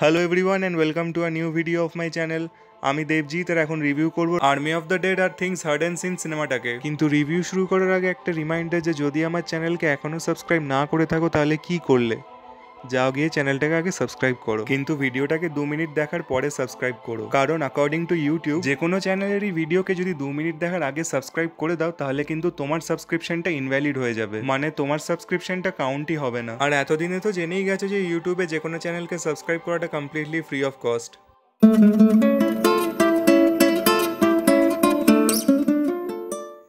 hello everyone and welcome to a new video of my channel আমি দেবজিৎ আর এখন review করব আর্মি অফ দ্য ডেড আর things heard and seen সিনেমাটাকে কিন্তু রিভিউ শুরু করার আগে একটা রিমাইন্ডার যে যদি আমার চ্যানেলকে এখনও সাবস্ক্রাইব না করে থাকো তাহলে কি করলে যাও গিয়ে চ্যানেলটাকে আগে সাবস্ক্রাইব করো কিন্তু ভিডিওটাকে দু মিনিট দেখার পরে সাবস্ক্রাইব করো কারণ অ্যাকর্ডিং টু ইউটিউব যে কোনো চ্যানেলেরই ভিডিওকে যদি দু মিনিট দেখার আগে সাবস্ক্রাইব করে দাও তাহলে কিন্তু তোমার সাবস্ক্রিপশনটা ইনভ্যালিড হয়ে যাবে মানে তোমার সাবস্ক্রিপশনটা কাউন্টই হবে না আর এতদিনে তো জেনেই গেছে যে ইউটিউবে যে কোনো চ্যানেলকে সাবস্ক্রাইব করাটা কমপ্লিটলি ফ্রি অফ কস্ট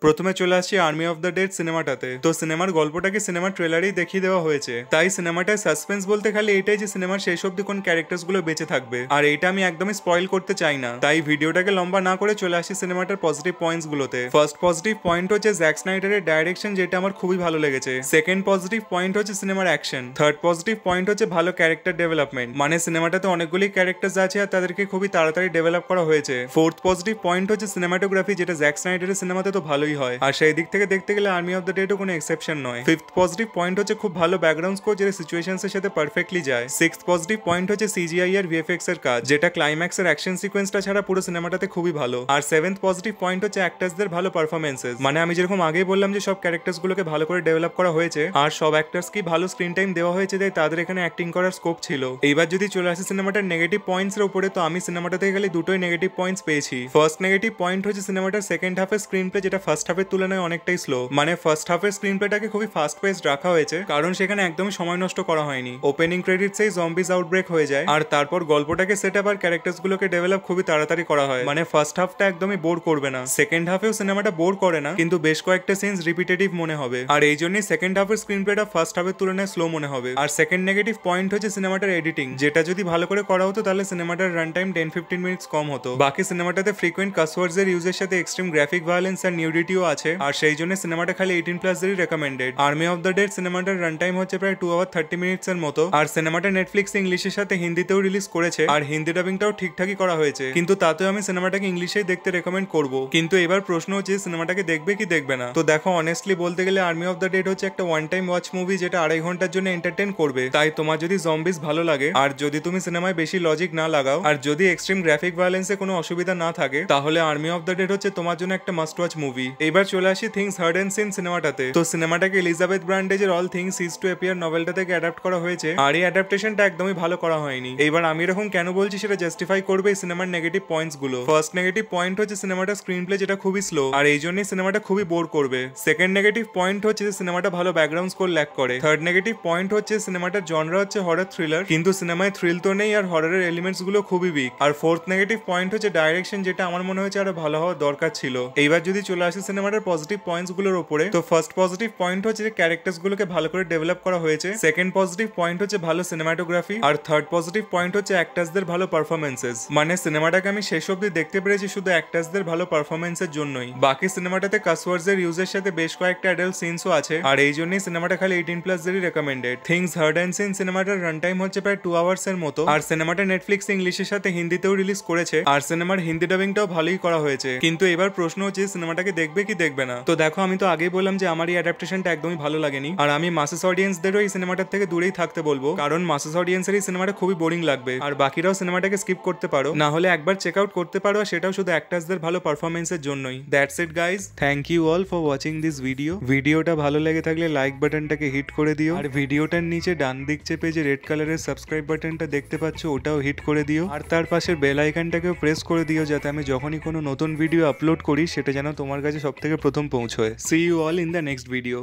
প্রথমে চলে আসছি আর্মি অফ দ্য ডেড সিনেমাটাতে তো সিনেমার গল্পটাকে সিনেমার ট্রেলারেই দেখিয়ে দেওয়া হয়েছে তাই সিনেমাটায় সাসপেন্স বলতে খালি এটাই যে সিনেমার শেষ অব্দি কোন ক্যারেক্টার গুলো বেঁচে থাকবে আর এটা আমি একদমই স্পয়েল করতে চাই না তাই ভিডিওটাকে লম্বা না করে চলে আসি সিনেমাটার পজিটিভ পয়েন্টস গুলোতে ফার্স্ট পজিটিভ পয়েন্ট হচ্ছে জ্যাক স্নাইডারের ডাইরেকশন যেটা আমার খুবই ভালো লেগেছে সেকেন্ড পজিটিভ পয়েন্ট হচ্ছে সিনেমার অ্যাকশন থার্ড পজিটিভ পয়েন্ট হচ্ছে ভালো ক্যারেক্টার ডেভেলপমেন্ট মানে সিনেমাটাতে অনেকগুলি ক্যারেক্টার আছে আর তাদেরকে খুবই তাড়াতাড়ি ডেভেলপ করা হয়েছে ফোর্থ পজিটিভ পয়েন্ট হচ্ছে সিনেমাটোগ্রাফি যেটা জ্যাক স্নাইডারের সিনেমাতে তো ভালো ভালোই হয় আর সেই দিক থেকে দেখতে গেলে আর্মি অফ দ্য ডেটও কোনো এক্সেপশন নয় ফিফথ পজিটিভ পয়েন্ট হচ্ছে খুব ভালো ব্যাকগ্রাউন্ড স্কোর যেটা সিচুয়েশনস এর সাথে পারফেক্টলি যায় সিক্স পজিটিভ পয়েন্ট হচ্ছে সিজিআই আর ভিএফএক্স এর কাজ যেটা ক্লাইম্যাক্স এর অ্যাকশন সিকোয়েন্সটা ছাড়া পুরো সিনেমাটাতে খুবই ভালো আর সেভেন্থ পজিটিভ পয়েন্ট হচ্ছে অ্যাক্টার্সদের ভালো পারফরমেন্সেস মানে আমি যেরকম আগেই বললাম যে সব ক্যারেক্টার্স গুলোকে ভালো করে ডেভেলপ করা হয়েছে আর সব অ্যাক্টার্স কি ভালো স্ক্রিন টাইম দেওয়া হয়েছে তাই তাদের এখানে অ্যাক্টিং করার স্কোপ ছিল এইবার যদি চলে আসে সিনেমাটার নেগেটিভ পয়েন্টস এর উপরে তো আমি সিনেমাটাতে গেলে দুটোই নেগেটিভ পয়েন্টস পেয়েছি ফার্স্ট নেগেটিভ পয়েন্ট হচ্ছে সিনেমাটার সেকেন্ড হাফের স্ক্রিন প্লে যেটা ফার্স্ট হাফের তুলনায় অনেকটাই স্লো মানে ফার্স্ট হাফের স্ক্রিন প্লেটাকে খুবই ফাস্ট পেস রাখা হয়েছে কারণ সেখানে একদমই সময় নষ্ট করা হয়নি ওপেনিং ক্রেডিট সেই জম্বিজ আউটব্রেক হয়ে যায় আর তারপর গল্পটাকে সেট আপ আর ক্যারেক্টার্স গুলোকে ডেভেলপ খুবই তাড়াতাড়ি করা হয় মানে ফার্স্ট হাফটা একদমই বোর করবে না সেকেন্ড হাফেও সিনেমাটা বোর করে না কিন্তু বেশ কয়েকটা সিনস রিপিটেটিভ মনে হবে আর এই জন্যই সেকেন্ড হাফের স্ক্রিন প্লেটা ফার্স্ট হাফের তুলনায় স্লো মনে হবে আর সেকেন্ড নেগেটিভ পয়েন্ট হচ্ছে সিনেমাটার এডিটিং যেটা যদি ভালো করে করা হতো তাহলে সিনেমাটার run time ten fifteen minutes কম হতো বাকি সিনেমাটাতে ফ্রিকোয়েন্ট কাসওয়ার্ডস এর ইউজের সাথে এক্সট্রিম গ্রাফিক ভায়োলেন্স আর নিউডিটি রেটিও আছে আর সেই জন্য সিনেমাটা খালি এইটিন প্লাসদেরই recommended army of the dead সিনেমাটার রান টাইম হচ্ছে প্রায় টু আওয়ার থার্টি মিনিটস এর মতো আর সিনেমাটা নেটফ্লিক্স ইংলিশের সাথে হিন্দিতেও রিলিজ করেছে আর হিন্দি ডাবিংটাও ঠিকঠাকই করা হয়েছে কিন্তু তাতেও আমি সিনেমাটাকে ইংলিশেই দেখতে রেকমেন্ড করব কিন্তু এবার প্রশ্ন হচ্ছে সিনেমাটাকে দেখবে কি দেখবে না তো দেখো অনেস্টলি বলতে গেলে আর্মি অফ দ্য ডেড হচ্ছে একটা ওয়ান টাইম ওয়াচ মুভি যেটা আড়াই ঘন্টার জন্য এন্টারটেন করবে তাই তোমার যদি জম্বিস ভালো লাগে আর যদি তুমি সিনেমায় বেশি লজিক না লাগাও আর যদি এক্সট্রিম গ্রাফিক ভায়োলেন্সে কোনো অসুবিধা না থাকে তাহলে আর্মি অফ দ্য ডেড হচ্ছে তোমার জন্য একটা মাস্ট ওয়াচ মুভি এবার চলে আসি থিংস হার্ড এন্ড সিন সিনেমাটাতে তো সিনেমাটাকে এলিজাবেথ ব্র্যান্ডেজের all things is to appear নভেলটা থেকে অ্যাডাপ্ট করা হয়েছে আর এই অ্যাডাপ্টেশনটা একদমই ভালো করা হয়নি এবার আমি এরকম কেন বলছি সেটা জাস্টিফাই করবে এই সিনেমার নেগেটিভ পয়েন্টস গুলো ফার্স্ট নেগেটিভ পয়েন্ট হচ্ছে সিনেমাটা স্ক্রিন প্লে যেটা খুবই স্লো আর এই জন্যই সিনেমাটা খুবই বোর করবে সেকেন্ড নেগেটিভ পয়েন্ট হচ্ছে যে সিনেমাটা ভালো ব্যাকগ্রাউন্ড স্কোর ল্যাক করে থার্ড নেগেটিভ পয়েন্ট হচ্ছে সিনেমাটার জনরা হচ্ছে হরার থ্রিলার কিন্তু সিনেমায় থ্রিল তো নেই আর হরারের এলিমেন্টস গুলো খুবই উইক আর ফোর্থ নেগেটিভ পয়েন্ট হচ্ছে ডাইরেকশন যেটা আমার মনে হয়েছে আরো ভালো হওয়ার দরকার ছিল এইবার যদি চলে আসি সিনেমাটার পজিটিভ পয়েন্টস গুলোর উপরে তো ফার্স্ট পজিটিভ পয়েন্ট হচ্ছে যে ক্যারেক্টার গুলোকে ভালো করে ডেভেলপ করা হয়েছে সেকেন্ড পজিটিভ পয়েন্ট হচ্ছে ভালো সিনেমাটোগ্রাফি আর থার্ড পজিটিভ পয়েন্ট হচ্ছে অ্যাক্টার্সদের ভালো পারফরমেন্সেস মানে সিনেমাটাকে আমি শেষ অব্দি দেখতে পেরেছি শুধু অ্যাক্টার্সদের ভালো পারফরমেন্সের জন্যই বাকি সিনেমাটাতে কাসওয়ার্ডসের ইউজের সাথে বেশ কয়েকটা অ্যাডাল্ট সিনসও আছে আর এই জন্যই সিনেমাটা খালি এইটিন প্লাস প্লাসদেরই recommended things heard and seen সিনেমাটার রান টাইম হচ্ছে প্রায় টু আওয়ার্স এর মতো আর সিনেমাটা নেটফ্লিক্স ইংলিশের সাথে হিন্দিতেও রিলিজ করেছে আর সিনেমার হিন্দি ডাবিংটাও ভালোই করা হয়েছে কিন্তু এবার প্রশ্ন হচ্ছে সিনেমাটাকে দেখবে দেখবে কি দেখবে না তো দেখো আমি তো আগেই বললাম যে আমার এই অ্যাডাপ্টেশনটা একদমই ভালো লাগেনি আর আমি মাসেস অডিয়েন্সদেরও এই সিনেমাটার থেকে দূরেই থাকতে বলবো কারণ মাসেস অডিয়েন্সের এই সিনেমাটা খুবই বোরিং লাগবে আর বাকিরাও সিনেমাটাকে স্কিপ করতে পারো না হলে একবার চেক আউট করতে পারো আর সেটাও শুধু অ্যাক্টার্সদের ভালো পারফরমেন্সের জন্যই that's it guys thank you all for watching this video ভিডিওটা ভালো লেগে থাকলে লাইক বাটনটাকে হিট করে দিও আর ভিডিওটার নিচে ডান দিক চেপে যে রেড কালারের সাবস্ক্রাইব বাটনটা দেখতে পাচ্ছ ওটাও হিট করে দিও আর তার পাশের বেল আইকনটাকেও প্রেস করে দিও যাতে আমি যখনই কোনো নতুন ভিডিও আপলোড করি সেটা যেন তোমার কাছে শপ থেকে প্রথম পৌঁছয় see you all in the next video